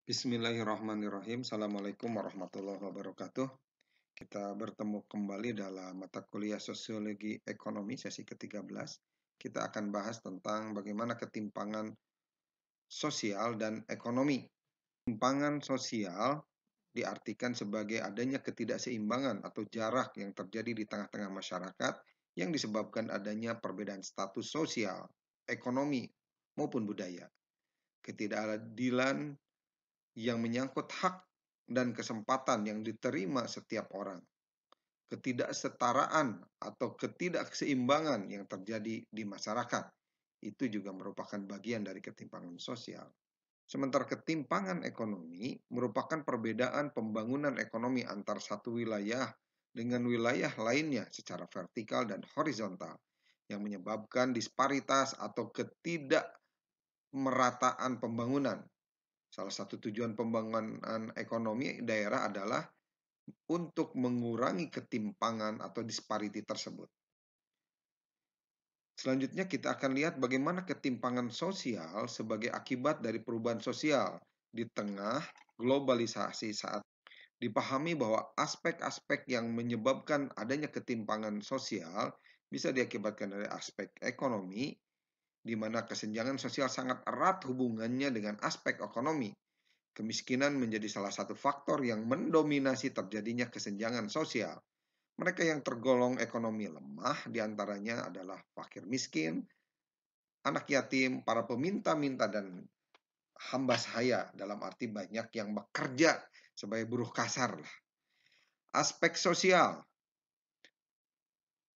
Bismillahirrahmanirrahim. Assalamualaikum warahmatullahi wabarakatuh. Kita bertemu kembali dalam mata kuliah Sosiologi Ekonomi sesi ke-13. Kita akan bahas tentang bagaimana ketimpangan sosial dan ekonomi. Ketimpangan sosial diartikan sebagai adanya ketidakseimbangan atau jarak yang terjadi di tengah-tengah masyarakat yang disebabkan adanya perbedaan status sosial, ekonomi, maupun budaya. Ketidakadilan yang menyangkut hak dan kesempatan yang diterima setiap orang, ketidaksetaraan atau ketidakseimbangan yang terjadi di masyarakat, itu juga merupakan bagian dari ketimpangan sosial. Sementara ketimpangan ekonomi merupakan perbedaan pembangunan ekonomi antar satu wilayah dengan wilayah lainnya secara vertikal dan horizontal yang menyebabkan disparitas atau ketidakmerataan pembangunan Salah satu tujuan pembangunan ekonomi daerah adalah untuk mengurangi ketimpangan atau disparity tersebut. Selanjutnya kita akan lihat bagaimana ketimpangan sosial sebagai akibat dari perubahan sosial di tengah globalisasi saat dipahami bahwa aspek-aspek yang menyebabkan adanya ketimpangan sosial bisa diakibatkan dari aspek ekonomi, di mana kesenjangan sosial sangat erat hubungannya dengan aspek ekonomi. Kemiskinan menjadi salah satu faktor yang mendominasi terjadinya kesenjangan sosial. Mereka yang tergolong ekonomi lemah diantaranya adalah fakir miskin, anak yatim, para peminta-minta, dan hamba sahaya dalam arti banyak yang bekerja sebagai buruh kasar. Aspek sosial,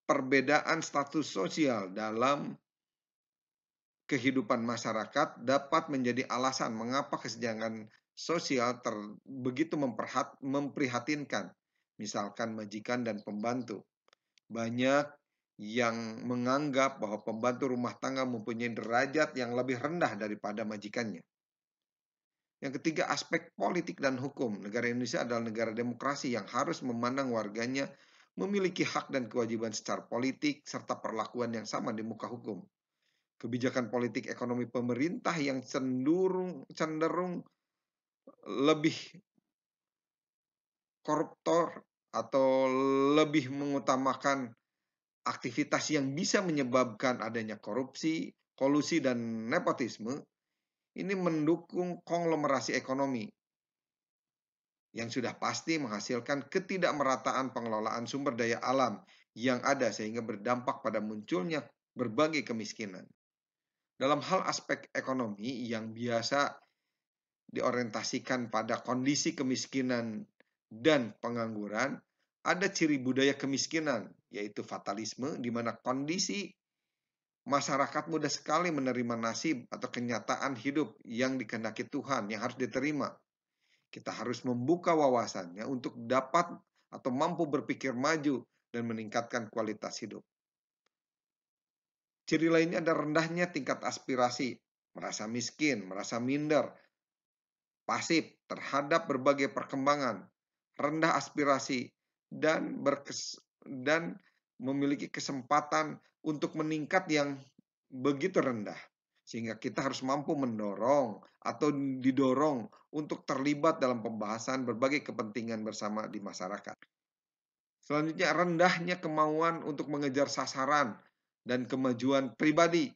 perbedaan status sosial dalam kehidupan masyarakat dapat menjadi alasan mengapa kesenjangan sosial ter, begitu memperhat, memprihatinkan. Misalkan majikan dan pembantu. Banyak yang menganggap bahwa pembantu rumah tangga mempunyai derajat yang lebih rendah daripada majikannya. Yang ketiga, aspek politik dan hukum. Negara Indonesia adalah negara demokrasi yang harus memandang warganya memiliki hak dan kewajiban secara politik serta perlakuan yang sama di muka hukum kebijakan politik ekonomi pemerintah yang cenderung cenderung lebih koruptor atau lebih mengutamakan aktivitas yang bisa menyebabkan adanya korupsi, kolusi dan nepotisme ini mendukung konglomerasi ekonomi yang sudah pasti menghasilkan ketidakmerataan pengelolaan sumber daya alam yang ada sehingga berdampak pada munculnya berbagai kemiskinan dalam hal aspek ekonomi yang biasa diorientasikan pada kondisi kemiskinan dan pengangguran, ada ciri budaya kemiskinan, yaitu fatalisme, di mana kondisi masyarakat mudah sekali menerima nasib atau kenyataan hidup yang dikehendaki Tuhan, yang harus diterima. Kita harus membuka wawasannya untuk dapat atau mampu berpikir maju dan meningkatkan kualitas hidup. Ciri lainnya ada rendahnya tingkat aspirasi, merasa miskin, merasa minder, pasif terhadap berbagai perkembangan, rendah aspirasi, dan berkes dan memiliki kesempatan untuk meningkat yang begitu rendah sehingga kita harus mampu mendorong atau didorong untuk terlibat dalam pembahasan berbagai kepentingan bersama di masyarakat. Selanjutnya rendahnya kemauan untuk mengejar sasaran dan kemajuan pribadi.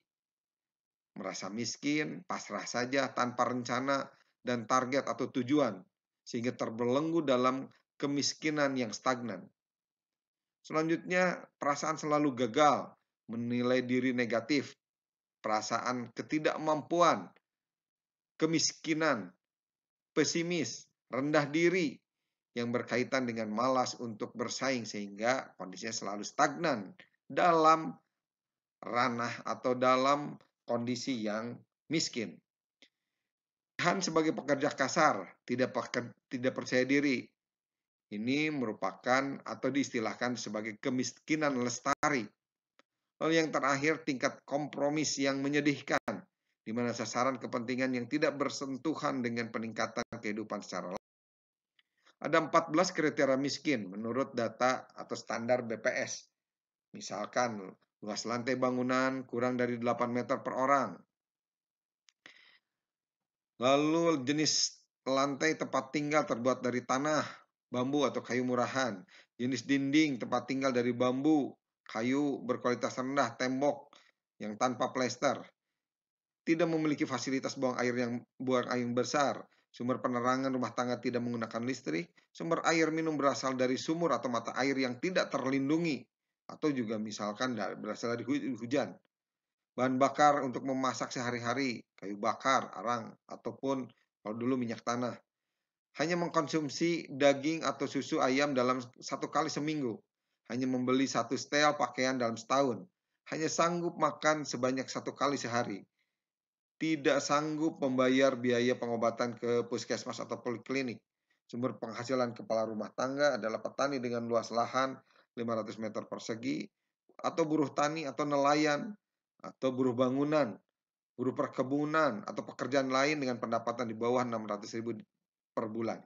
Merasa miskin, pasrah saja tanpa rencana dan target atau tujuan, sehingga terbelenggu dalam kemiskinan yang stagnan. Selanjutnya, perasaan selalu gagal, menilai diri negatif, perasaan ketidakmampuan, kemiskinan, pesimis, rendah diri yang berkaitan dengan malas untuk bersaing sehingga kondisinya selalu stagnan dalam ranah atau dalam kondisi yang miskin. Han sebagai pekerja kasar, tidak peker, tidak percaya diri. Ini merupakan atau diistilahkan sebagai kemiskinan lestari. Lalu yang terakhir tingkat kompromis yang menyedihkan, di mana sasaran kepentingan yang tidak bersentuhan dengan peningkatan kehidupan secara langsung. Ada 14 kriteria miskin menurut data atau standar BPS. Misalkan Luas lantai bangunan kurang dari 8 meter per orang. Lalu jenis lantai tempat tinggal terbuat dari tanah, bambu atau kayu murahan. Jenis dinding tempat tinggal dari bambu, kayu berkualitas rendah, tembok yang tanpa plester. Tidak memiliki fasilitas buang air yang buang air yang besar. Sumber penerangan rumah tangga tidak menggunakan listrik. Sumber air minum berasal dari sumur atau mata air yang tidak terlindungi atau juga misalkan berasal dari hujan. Bahan bakar untuk memasak sehari-hari, kayu bakar, arang, ataupun kalau dulu minyak tanah. Hanya mengkonsumsi daging atau susu ayam dalam satu kali seminggu. Hanya membeli satu setel pakaian dalam setahun. Hanya sanggup makan sebanyak satu kali sehari. Tidak sanggup membayar biaya pengobatan ke puskesmas atau poliklinik. Sumber penghasilan kepala rumah tangga adalah petani dengan luas lahan 500 meter persegi, atau buruh tani atau nelayan, atau buruh bangunan, buruh perkebunan, atau pekerjaan lain dengan pendapatan di bawah 600 ribu per bulan.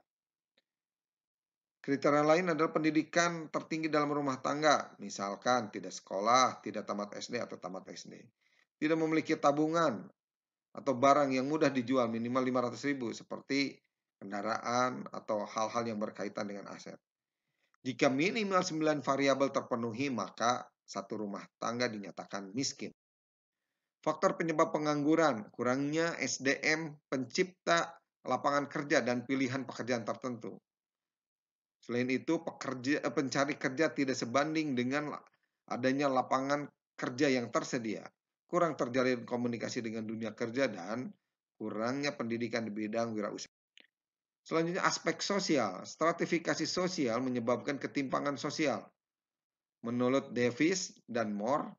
Kriteria lain adalah pendidikan tertinggi dalam rumah tangga, misalkan tidak sekolah, tidak tamat SD atau tamat SD. Tidak memiliki tabungan atau barang yang mudah dijual minimal 500 ribu seperti kendaraan atau hal-hal yang berkaitan dengan aset. Jika minimal 9 variabel terpenuhi, maka satu rumah tangga dinyatakan miskin. Faktor penyebab pengangguran, kurangnya SDM pencipta lapangan kerja dan pilihan pekerjaan tertentu. Selain itu, pekerja, eh, pencari kerja tidak sebanding dengan adanya lapangan kerja yang tersedia, kurang terjalin komunikasi dengan dunia kerja, dan kurangnya pendidikan di bidang wirausaha. Selanjutnya aspek sosial. Stratifikasi sosial menyebabkan ketimpangan sosial. Menurut Davis dan Moore,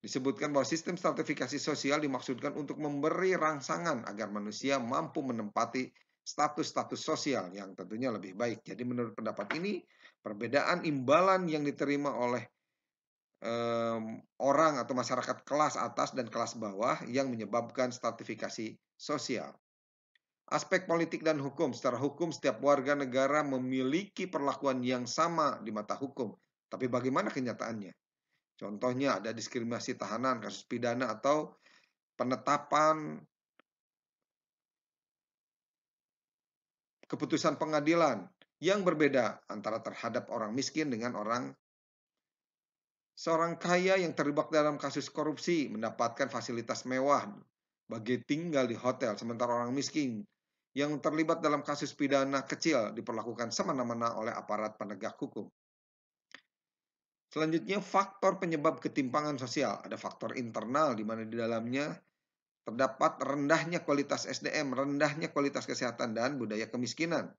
disebutkan bahwa sistem stratifikasi sosial dimaksudkan untuk memberi rangsangan agar manusia mampu menempati status-status sosial yang tentunya lebih baik. Jadi menurut pendapat ini, perbedaan imbalan yang diterima oleh um, orang atau masyarakat kelas atas dan kelas bawah yang menyebabkan stratifikasi sosial. Aspek politik dan hukum. Secara hukum, setiap warga negara memiliki perlakuan yang sama di mata hukum. Tapi bagaimana kenyataannya? Contohnya ada diskriminasi tahanan, kasus pidana, atau penetapan keputusan pengadilan yang berbeda antara terhadap orang miskin dengan orang seorang kaya yang terlibat dalam kasus korupsi mendapatkan fasilitas mewah bagi tinggal di hotel sementara orang miskin yang terlibat dalam kasus pidana kecil diperlakukan semena-mena oleh aparat penegak hukum. Selanjutnya, faktor penyebab ketimpangan sosial. Ada faktor internal di mana di dalamnya terdapat rendahnya kualitas SDM, rendahnya kualitas kesehatan, dan budaya kemiskinan.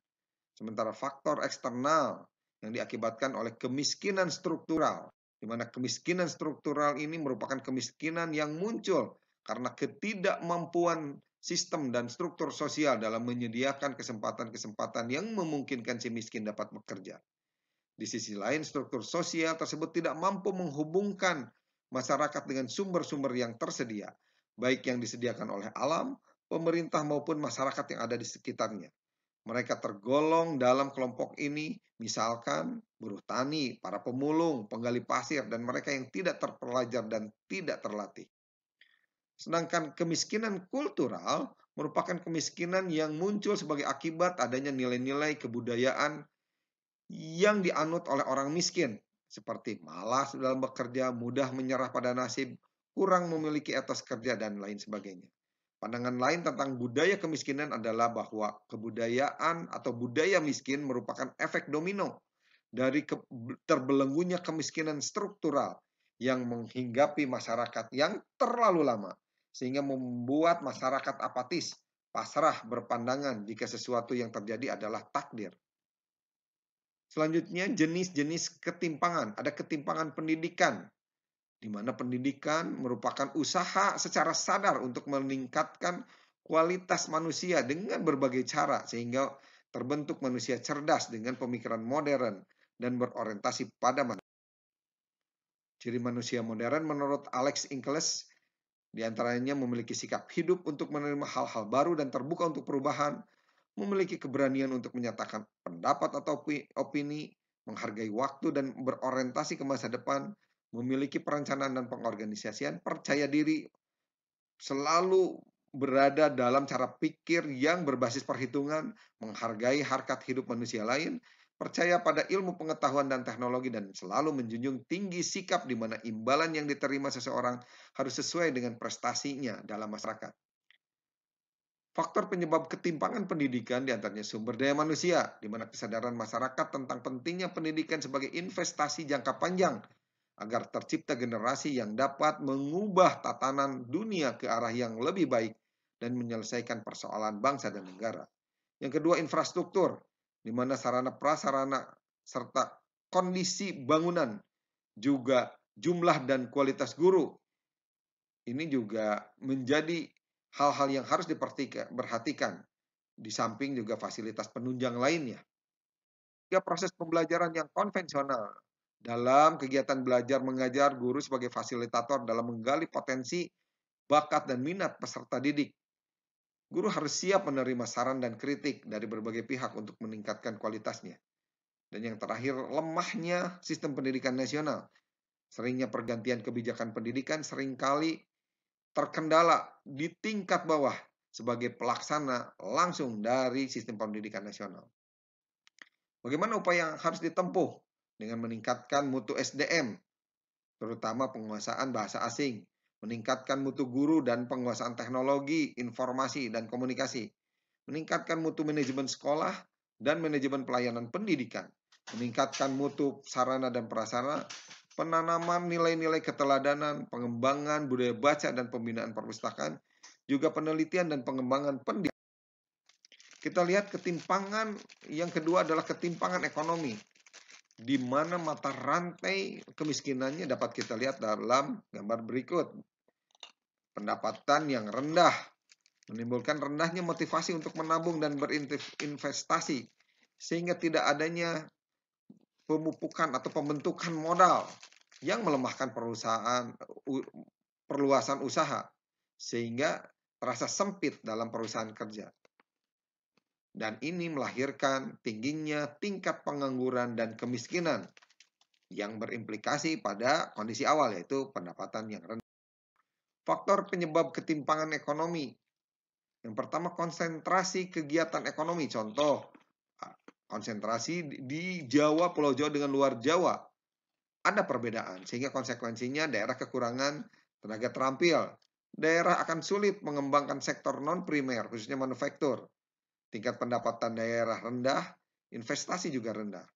Sementara faktor eksternal yang diakibatkan oleh kemiskinan struktural, di mana kemiskinan struktural ini merupakan kemiskinan yang muncul karena ketidakmampuan sistem dan struktur sosial dalam menyediakan kesempatan-kesempatan yang memungkinkan si miskin dapat bekerja. Di sisi lain, struktur sosial tersebut tidak mampu menghubungkan masyarakat dengan sumber-sumber yang tersedia, baik yang disediakan oleh alam, pemerintah maupun masyarakat yang ada di sekitarnya. Mereka tergolong dalam kelompok ini, misalkan buruh tani, para pemulung, penggali pasir, dan mereka yang tidak terpelajar dan tidak terlatih. Sedangkan kemiskinan kultural merupakan kemiskinan yang muncul sebagai akibat adanya nilai-nilai kebudayaan yang dianut oleh orang miskin, seperti malas dalam bekerja, mudah menyerah pada nasib, kurang memiliki etos kerja, dan lain sebagainya. Pandangan lain tentang budaya kemiskinan adalah bahwa kebudayaan atau budaya miskin merupakan efek domino dari ke, terbelenggunya kemiskinan struktural yang menghinggapi masyarakat yang terlalu lama sehingga membuat masyarakat apatis, pasrah berpandangan jika sesuatu yang terjadi adalah takdir. Selanjutnya jenis-jenis ketimpangan. Ada ketimpangan pendidikan, di mana pendidikan merupakan usaha secara sadar untuk meningkatkan kualitas manusia dengan berbagai cara sehingga terbentuk manusia cerdas dengan pemikiran modern dan berorientasi pada manusia. Ciri manusia modern menurut Alex Inkles di antaranya memiliki sikap hidup untuk menerima hal-hal baru dan terbuka untuk perubahan, memiliki keberanian untuk menyatakan pendapat atau opini, menghargai waktu dan berorientasi ke masa depan, memiliki perencanaan dan pengorganisasian, percaya diri, selalu berada dalam cara pikir yang berbasis perhitungan, menghargai harkat hidup manusia lain, percaya pada ilmu pengetahuan dan teknologi dan selalu menjunjung tinggi sikap di mana imbalan yang diterima seseorang harus sesuai dengan prestasinya dalam masyarakat. Faktor penyebab ketimpangan pendidikan diantaranya sumber daya manusia, di mana kesadaran masyarakat tentang pentingnya pendidikan sebagai investasi jangka panjang agar tercipta generasi yang dapat mengubah tatanan dunia ke arah yang lebih baik dan menyelesaikan persoalan bangsa dan negara. Yang kedua, infrastruktur, di mana sarana prasarana serta kondisi bangunan juga jumlah dan kualitas guru ini juga menjadi hal-hal yang harus diperhatikan di samping juga fasilitas penunjang lainnya. Tiga ya, proses pembelajaran yang konvensional dalam kegiatan belajar mengajar guru sebagai fasilitator dalam menggali potensi, bakat dan minat peserta didik Guru harus siap menerima saran dan kritik dari berbagai pihak untuk meningkatkan kualitasnya. Dan yang terakhir, lemahnya sistem pendidikan nasional. Seringnya pergantian kebijakan pendidikan seringkali terkendala di tingkat bawah sebagai pelaksana langsung dari sistem pendidikan nasional. Bagaimana upaya yang harus ditempuh dengan meningkatkan mutu SDM, terutama penguasaan bahasa asing, meningkatkan mutu guru dan penguasaan teknologi, informasi, dan komunikasi, meningkatkan mutu manajemen sekolah dan manajemen pelayanan pendidikan, meningkatkan mutu sarana dan prasarana, penanaman nilai-nilai keteladanan, pengembangan budaya baca dan pembinaan perpustakaan, juga penelitian dan pengembangan pendidikan. Kita lihat ketimpangan yang kedua adalah ketimpangan ekonomi di mana mata rantai kemiskinannya dapat kita lihat dalam gambar berikut. Pendapatan yang rendah menimbulkan rendahnya motivasi untuk menabung dan berinvestasi sehingga tidak adanya pemupukan atau pembentukan modal yang melemahkan perusahaan perluasan usaha sehingga terasa sempit dalam perusahaan kerja dan ini melahirkan tingginya tingkat pengangguran dan kemiskinan yang berimplikasi pada kondisi awal yaitu pendapatan yang rendah. Faktor penyebab ketimpangan ekonomi. Yang pertama konsentrasi kegiatan ekonomi. Contoh konsentrasi di Jawa, Pulau Jawa dengan luar Jawa. Ada perbedaan sehingga konsekuensinya daerah kekurangan tenaga terampil. Daerah akan sulit mengembangkan sektor non primer khususnya manufaktur tingkat pendapatan daerah rendah, investasi juga rendah.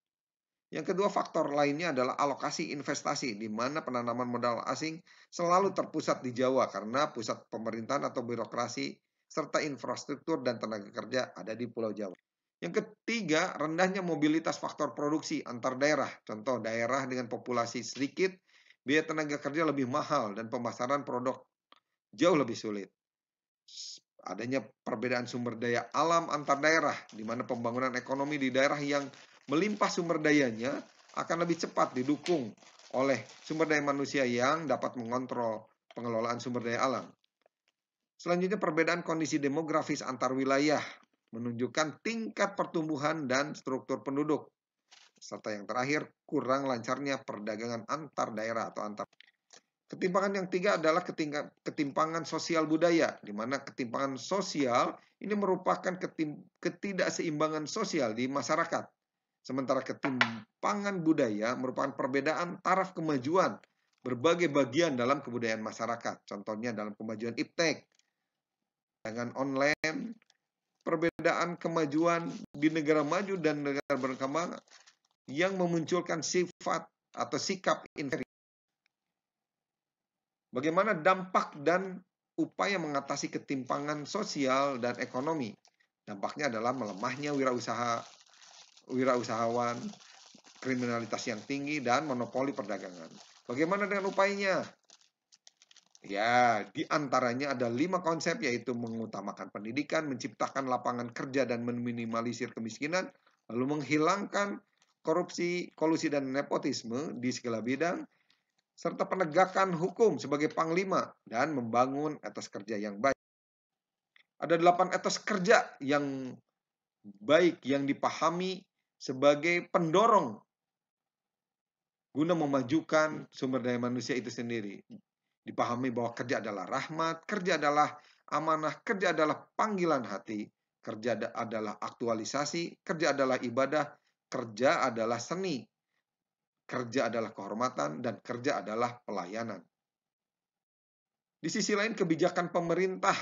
Yang kedua faktor lainnya adalah alokasi investasi, di mana penanaman modal asing selalu terpusat di Jawa karena pusat pemerintahan atau birokrasi serta infrastruktur dan tenaga kerja ada di Pulau Jawa. Yang ketiga, rendahnya mobilitas faktor produksi antar daerah. Contoh, daerah dengan populasi sedikit, biaya tenaga kerja lebih mahal dan pemasaran produk jauh lebih sulit adanya perbedaan sumber daya alam antar daerah, di mana pembangunan ekonomi di daerah yang melimpah sumber dayanya akan lebih cepat didukung oleh sumber daya manusia yang dapat mengontrol pengelolaan sumber daya alam. Selanjutnya perbedaan kondisi demografis antar wilayah menunjukkan tingkat pertumbuhan dan struktur penduduk. Serta yang terakhir, kurang lancarnya perdagangan antar daerah atau antar Ketimpangan yang tiga adalah ketimpangan sosial budaya, di mana ketimpangan sosial ini merupakan ketidakseimbangan sosial di masyarakat. Sementara ketimpangan budaya merupakan perbedaan taraf kemajuan berbagai bagian dalam kebudayaan masyarakat. Contohnya dalam kemajuan iptek, dengan online, perbedaan kemajuan di negara maju dan negara berkembang yang memunculkan sifat atau sikap inferior Bagaimana dampak dan upaya mengatasi ketimpangan sosial dan ekonomi? Dampaknya adalah melemahnya wirausaha, wirausahawan, kriminalitas yang tinggi dan monopoli perdagangan. Bagaimana dengan upayanya? Ya, di antaranya ada lima konsep yaitu mengutamakan pendidikan, menciptakan lapangan kerja dan meminimalisir kemiskinan, lalu menghilangkan korupsi, kolusi dan nepotisme di segala bidang, serta penegakan hukum sebagai panglima dan membangun etos kerja yang baik. Ada delapan etos kerja yang baik yang dipahami sebagai pendorong guna memajukan sumber daya manusia itu sendiri. Dipahami bahwa kerja adalah rahmat, kerja adalah amanah, kerja adalah panggilan hati, kerja adalah aktualisasi, kerja adalah ibadah, kerja adalah seni, kerja adalah kehormatan, dan kerja adalah pelayanan. Di sisi lain, kebijakan pemerintah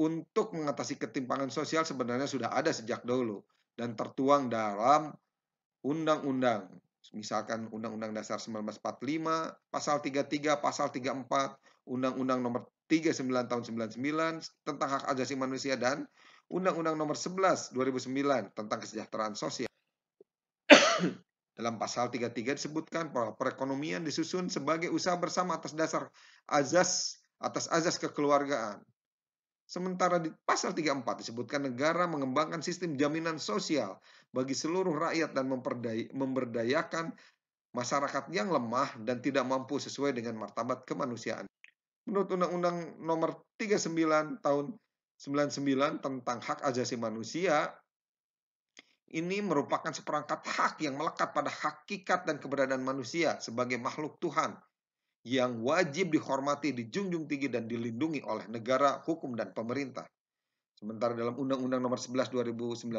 untuk mengatasi ketimpangan sosial sebenarnya sudah ada sejak dahulu dan tertuang dalam undang-undang. Misalkan Undang-Undang Dasar 1945, Pasal 33, Pasal 34, Undang-Undang Nomor 39 Tahun 99 tentang Hak Asasi Manusia dan Undang-Undang Nomor 11 2009 tentang Kesejahteraan Sosial. Dalam pasal 33 disebutkan bahwa perekonomian disusun sebagai usaha bersama atas dasar azas atas azas kekeluargaan. Sementara di pasal 34 disebutkan negara mengembangkan sistem jaminan sosial bagi seluruh rakyat dan memberdayakan masyarakat yang lemah dan tidak mampu sesuai dengan martabat kemanusiaan. Menurut Undang-Undang Nomor 39 Tahun 99 tentang Hak Asasi Manusia, ini merupakan seperangkat hak yang melekat pada hakikat dan keberadaan manusia sebagai makhluk Tuhan yang wajib dihormati, dijunjung tinggi, dan dilindungi oleh negara, hukum, dan pemerintah. Sementara dalam Undang-Undang Nomor 11 2019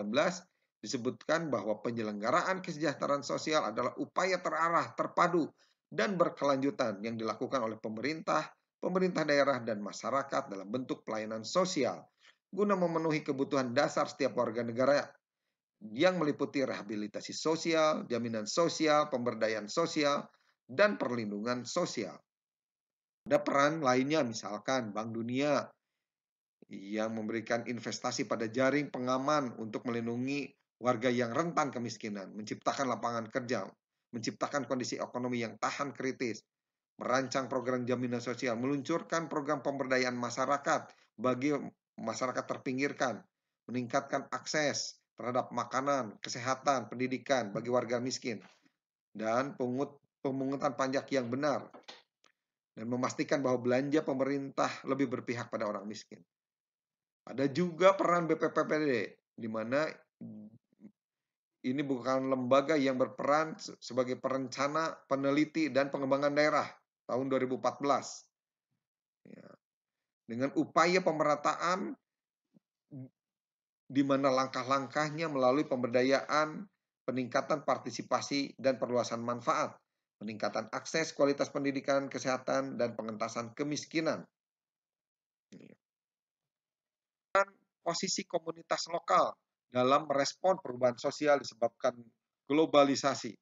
disebutkan bahwa penyelenggaraan kesejahteraan sosial adalah upaya terarah, terpadu, dan berkelanjutan yang dilakukan oleh pemerintah, pemerintah daerah, dan masyarakat dalam bentuk pelayanan sosial guna memenuhi kebutuhan dasar setiap warga negara yang meliputi rehabilitasi sosial, jaminan sosial, pemberdayaan sosial, dan perlindungan sosial. Ada peran lainnya misalkan Bank Dunia yang memberikan investasi pada jaring pengaman untuk melindungi warga yang rentan kemiskinan, menciptakan lapangan kerja, menciptakan kondisi ekonomi yang tahan kritis, merancang program jaminan sosial, meluncurkan program pemberdayaan masyarakat bagi masyarakat terpinggirkan, meningkatkan akses terhadap makanan, kesehatan, pendidikan bagi warga miskin, dan pengut, pemungutan pajak yang benar, dan memastikan bahwa belanja pemerintah lebih berpihak pada orang miskin. Ada juga peran BPPPD, di mana ini bukan lembaga yang berperan sebagai perencana, peneliti, dan pengembangan daerah tahun 2014. Ya. Dengan upaya pemerataan di mana langkah-langkahnya melalui pemberdayaan, peningkatan partisipasi dan perluasan manfaat, peningkatan akses kualitas pendidikan, kesehatan, dan pengentasan kemiskinan. Dan posisi komunitas lokal dalam merespon perubahan sosial disebabkan globalisasi.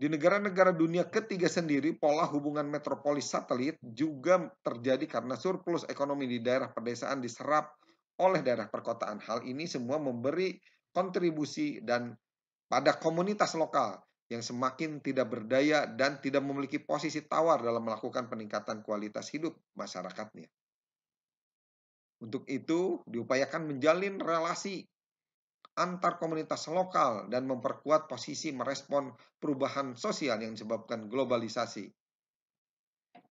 Di negara-negara dunia ketiga sendiri, pola hubungan metropolis satelit juga terjadi karena surplus ekonomi di daerah pedesaan diserap oleh daerah perkotaan. Hal ini semua memberi kontribusi dan pada komunitas lokal yang semakin tidak berdaya dan tidak memiliki posisi tawar dalam melakukan peningkatan kualitas hidup masyarakatnya. Untuk itu, diupayakan menjalin relasi antar komunitas lokal dan memperkuat posisi merespon perubahan sosial yang disebabkan globalisasi.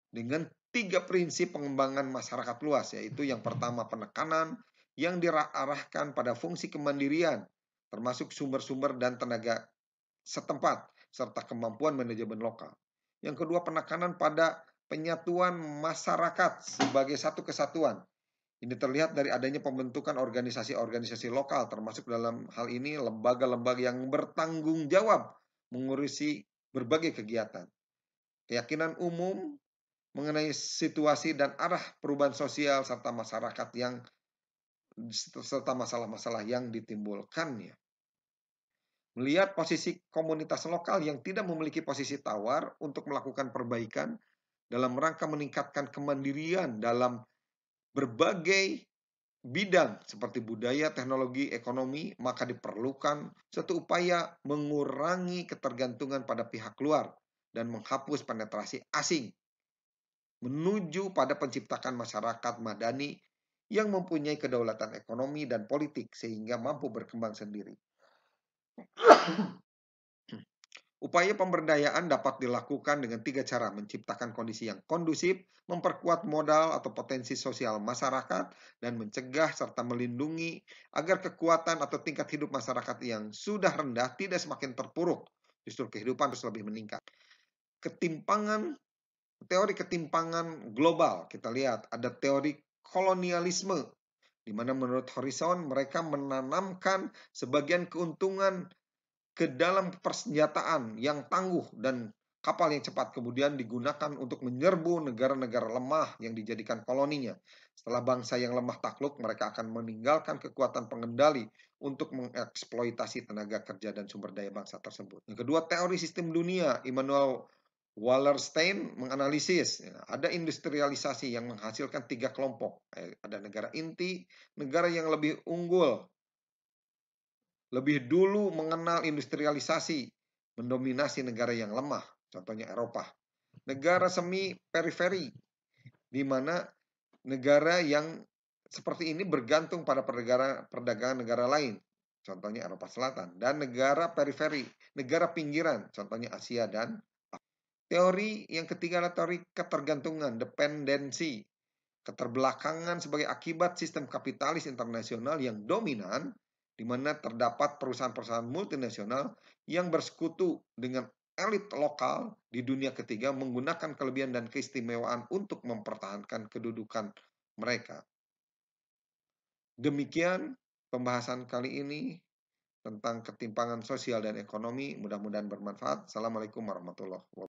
Dengan tiga prinsip pengembangan masyarakat luas, yaitu yang pertama penekanan, yang diarahkan pada fungsi kemandirian, termasuk sumber-sumber dan tenaga setempat, serta kemampuan manajemen lokal. Yang kedua, penekanan pada penyatuan masyarakat sebagai satu kesatuan. Ini terlihat dari adanya pembentukan organisasi-organisasi lokal, termasuk dalam hal ini lembaga-lembaga yang bertanggung jawab mengurusi berbagai kegiatan. Keyakinan umum mengenai situasi dan arah perubahan sosial serta masyarakat yang serta masalah-masalah yang ditimbulkannya. Melihat posisi komunitas lokal yang tidak memiliki posisi tawar untuk melakukan perbaikan dalam rangka meningkatkan kemandirian dalam berbagai bidang seperti budaya, teknologi, ekonomi, maka diperlukan satu upaya mengurangi ketergantungan pada pihak luar dan menghapus penetrasi asing menuju pada penciptakan masyarakat madani yang mempunyai kedaulatan ekonomi dan politik sehingga mampu berkembang sendiri. Upaya pemberdayaan dapat dilakukan dengan tiga cara, menciptakan kondisi yang kondusif, memperkuat modal atau potensi sosial masyarakat, dan mencegah serta melindungi agar kekuatan atau tingkat hidup masyarakat yang sudah rendah tidak semakin terpuruk, justru kehidupan harus lebih meningkat. Ketimpangan, teori ketimpangan global, kita lihat ada teori kolonialisme, di mana menurut Horizon mereka menanamkan sebagian keuntungan ke dalam persenjataan yang tangguh dan kapal yang cepat kemudian digunakan untuk menyerbu negara-negara lemah yang dijadikan koloninya. Setelah bangsa yang lemah takluk, mereka akan meninggalkan kekuatan pengendali untuk mengeksploitasi tenaga kerja dan sumber daya bangsa tersebut. Yang kedua, teori sistem dunia Immanuel Wallerstein menganalisis ya, ada industrialisasi yang menghasilkan tiga kelompok. Eh, ada negara inti, negara yang lebih unggul, lebih dulu mengenal industrialisasi, mendominasi negara yang lemah, contohnya Eropa. Negara semi periferi, di mana negara yang seperti ini bergantung pada perdagangan negara lain, contohnya Eropa Selatan, dan negara periferi, negara pinggiran, contohnya Asia dan Teori yang ketiga adalah teori ketergantungan, dependensi, keterbelakangan sebagai akibat sistem kapitalis internasional yang dominan, di mana terdapat perusahaan-perusahaan multinasional yang bersekutu dengan elit lokal di dunia ketiga menggunakan kelebihan dan keistimewaan untuk mempertahankan kedudukan mereka. Demikian pembahasan kali ini tentang ketimpangan sosial dan ekonomi. Mudah-mudahan bermanfaat. Assalamualaikum warahmatullahi wabarakatuh.